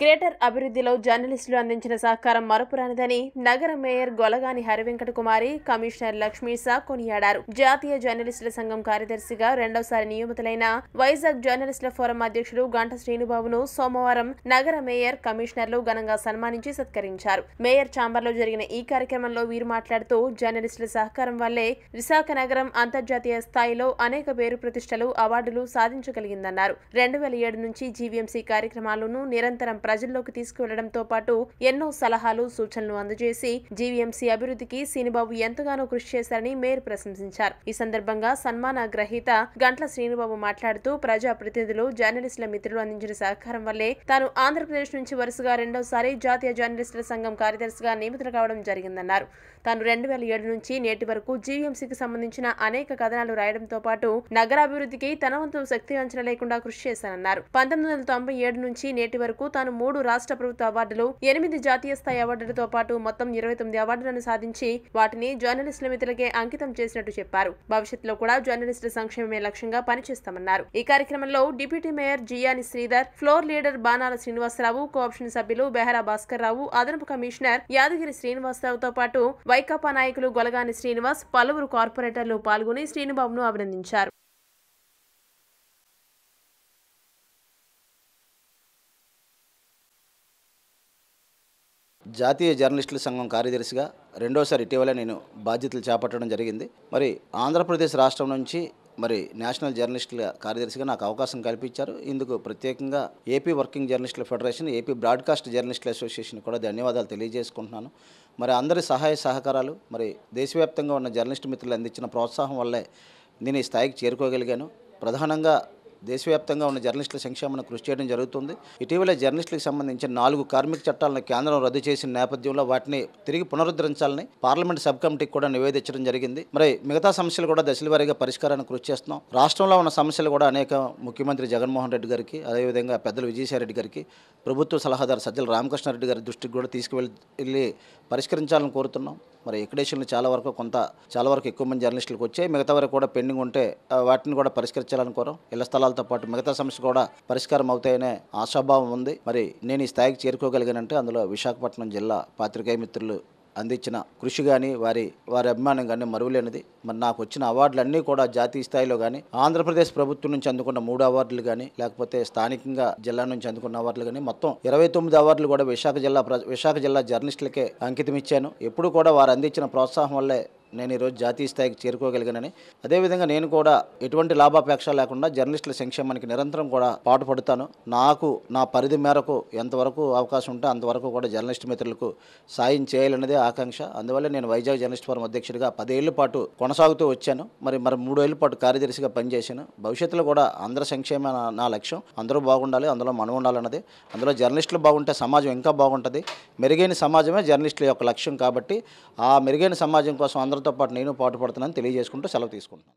greater అభివృద్ధిలో జర్నలిస్టులు అందించిన సహకారం మరపురానిదని నగర మేయర్ గొలగాని హరివెంకట కుమారి కమిషనర్ లక్ష్మీ కొనియాడారు జాతీయ జర్నలిస్టుల సంఘం కార్యదర్శిగా రెండవసారి నియమితులైన వైజాగ్ జర్నలిస్టుల ఫోరం అధ్యక్షుడు గంట శ్రీనుబాబును సోమవారం నగర మేయర్ కమిషనర్లు ఘనంగా సన్మానించి సత్కరించారు మేయర్ చాంబర్లో జరిగిన ఈ కార్యక్రమంలో వీరు మాట్లాడుతూ జర్నలిస్టుల సహకారం వల్లే విశాఖ నగరం అంతర్జాతీయ స్థాయిలో అనేక పేరు ప్రతిష్టలు అవార్డులు సాధించగలిగిందన్నారు రెండు వేల ఏడు నుంచి జీవీఎంసీ కార్యక్రమాలను నిరంతరం ప్రజల్లోకి తీసుకువెళ్లడంతో పాటు ఎన్నో సలహాలు సూచనలు అందజేసి జీవీఎంసీ అభివృద్ధికి శ్రీనిబాబు ఎంతగానో కృషి చేశారని మేయర్ ప్రశంసించారు ఈ సందర్భంగా సన్మాన గ్రహీత గంట్ల శ్రీనిబాబు మాట్లాడుతూ ప్రజా ప్రతినిధులు జర్నలిస్టుల మిత్రులు అందించిన సహకారం వల్లే తాను ఆంధ్రప్రదేశ్ నుంచి వరుసగా రెండోసారి జాతీయ జర్నలిస్టుల సంఘం కార్యదర్శిగా నియమితులు కావడం జరిగిందన్నారు తాను రెండు వేల ఏడు నుంచి నేటి వరకు జీవీఎంసీకి సంబంధించిన అనేక కథనాలు రాయడంతో పాటు నగరాభివృద్ధికి తన వంతు శక్తి అంచనా లేకుండా కృషి చేశానన్నారు పంతొమ్మిది వందల తొంభై ఏడు నుంచి నేటి వరకు తాను మూడు రాష్ట్ర ప్రభుత్వ అవార్డులు ఎనిమిది జాతీయ స్థాయి అవార్డులతో పాటు మొత్తం ఇరవై తొమ్మిది అవార్డులను సాధించి వాటిని జర్నలిస్టుల మిత్రులకే అంకితం చేసినట్టు చెప్పారు భవిష్యత్తులో కూడా జర్నలిస్టుల సంక్షేమమే లక్ష్యంగా పనిచేస్తామన్నారు ఈ కార్యక్రమంలో deputy mayor Jiyani Sridhar floor leader Banala Srinivasarao cooption సభ్యులు బెహరా భాస్కర్ రావు అదనపు కమిషనర్ యాదగిరి శ్రీనివాసరావుతో పాటు వైకాపా నాయకులు గొలగాని శ్రీనివాస్ పలువురు కార్పొరేటర్లు పాల్గొని శ్రీనుబాబును అభినందించారు జాతీయ జర్నలిస్టుల సంఘం కార్యదర్శిగా రెండోసారి ఇటీవల నేను బాధ్యతలు చేపట్టడం జరిగింది మరి ఆంధ్రప్రదేశ్ రాష్ట్రం నుంచి మరి నేషనల్ జర్నలిస్టుల కార్యదర్శిగా నాకు అవకాశం కల్పించారు ఇందుకు ప్రత్యేకంగా ఏపీ వర్కింగ్ జర్నలిస్టుల ఫెడరేషన్ ఏపీ బ్రాడ్కాస్ట్ జర్నలిస్టుల అసోసియేషన్ కూడా ధన్యవాదాలు తెలియజేసుకుంటున్నాను మరి అందరి సహాయ సహకారాలు మరి దేశవ్యాప్తంగా ఉన్న జర్నలిస్టు మిత్రులు అందించిన ప్రోత్సాహం వల్లే నేను ఈ స్థాయికి చేరుకోగలిగాను ప్రధానంగా దేశవ్యాప్తంగా ఉన్న జర్నలిస్టుల సంక్షేమం కృషి చేయడం జరుగుతుంది ఇటీవల జర్నలిస్టులకు సంబంధించిన నాలుగు కార్మిక చట్టాలను కేంద్రం రద్దు చేసిన నేపథ్యంలో వాటిని తిరిగి పునరుద్ధరించాలని పార్లమెంట్ సబ్ కమిటీకి కూడా నివేదించడం జరిగింది మరి మిగతా సమస్యలు కూడా దశల వారీగా పరిష్కారానికి కృషి చేస్తున్నాం రాష్ట్రంలో ఉన్న సమస్యలు కూడా అనేక ముఖ్యమంత్రి జగన్మోహన్ రెడ్డి గారికి అదేవిధంగా పెద్దలు విజయసాయిరెడ్డి గారికి ప్రభుత్వ సలహాదారు సజ్జల రామకృష్ణారెడ్డి గారి దృష్టికి కూడా తీసుకువెళ్ళి పరిష్కరించాలని కోరుతున్నాం మరి ఎక్కడేషన్లు చాలా వరకు కొంత చాలా వరకు ఎక్కువ మంది జర్నలిస్టులకు వచ్చాయి మిగతా వరకు కూడా పెండింగ్ ఉంటే వాటిని కూడా పరిష్కరించాలని కోరం ఇళ్ల స్థలాలతో పాటు మిగతా సమస్య కూడా పరిష్కారం అవుతాయనే ఆశాభావం ఉంది మరి నేను ఈ స్థాయికి చేరుకోగలిగానంటే అందులో విశాఖపట్నం జిల్లా పాత్రికేయ మిత్రులు అందించిన కృషి కానీ వారి వారి అభిమానం కానీ మరువలేనిది మరి నాకు వచ్చిన అవార్డులన్నీ కూడా జాతీయ స్థాయిలో కానీ ఆంధ్రప్రదేశ్ ప్రభుత్వం నుంచి అందుకున్న మూడు అవార్డులు కానీ లేకపోతే స్థానికంగా జిల్లా నుంచి అందుకున్న అవార్డులు కానీ మొత్తం ఇరవై తొమ్మిది అవార్డులు కూడా విశాఖ జిల్లా విశాఖ జిల్లా జర్నలిస్టులకే అంకితం ఇచ్చాను ఎప్పుడు కూడా వారు అందించిన ప్రోత్సాహం వల్లే నేను ఈరోజు జాతీయ స్థాయికి చేరుకోగలిగానని అదేవిధంగా నేను కూడా ఎటువంటి లాభాపేక్ష లేకుండా జర్నలిస్టుల సంక్షేమానికి నిరంతరం కూడా పాటుపడుతాను నాకు నా పరిధి మేరకు ఎంతవరకు అవకాశం ఉంటే అంతవరకు కూడా జర్నలిస్ట్ మిత్రులకు సాయం చేయాలనేదే ఆకాంక్ష అందువల్ల నేను వైజాగ్ జర్నలిస్ట్ ఫోరం అధ్యక్షుడిగా పదేళ్ల పాటు కొనసాగుతూ వచ్చాను మరి మరి మూడేళ్ల పాటు కార్యదర్శిగా పనిచేశాను భవిష్యత్తులో కూడా అందరి సంక్షేమ నా లక్ష్యం అందరూ బాగుండాలి అందులో మనం ఉండాలన్నది అందులో జర్నలిస్టులు బాగుంటే సమాజం ఇంకా బాగుంటుంది మెరుగైన సమాజమే జర్నలిస్టుల యొక్క లక్ష్యం కాబట్టి ఆ మెరుగైన సమాజం కోసం అందరూ అందరితో పాటు నేను పాటు పడుతున్నాను తెలియజేసుకుంటూ సెలవు తీసుకుంటున్నాను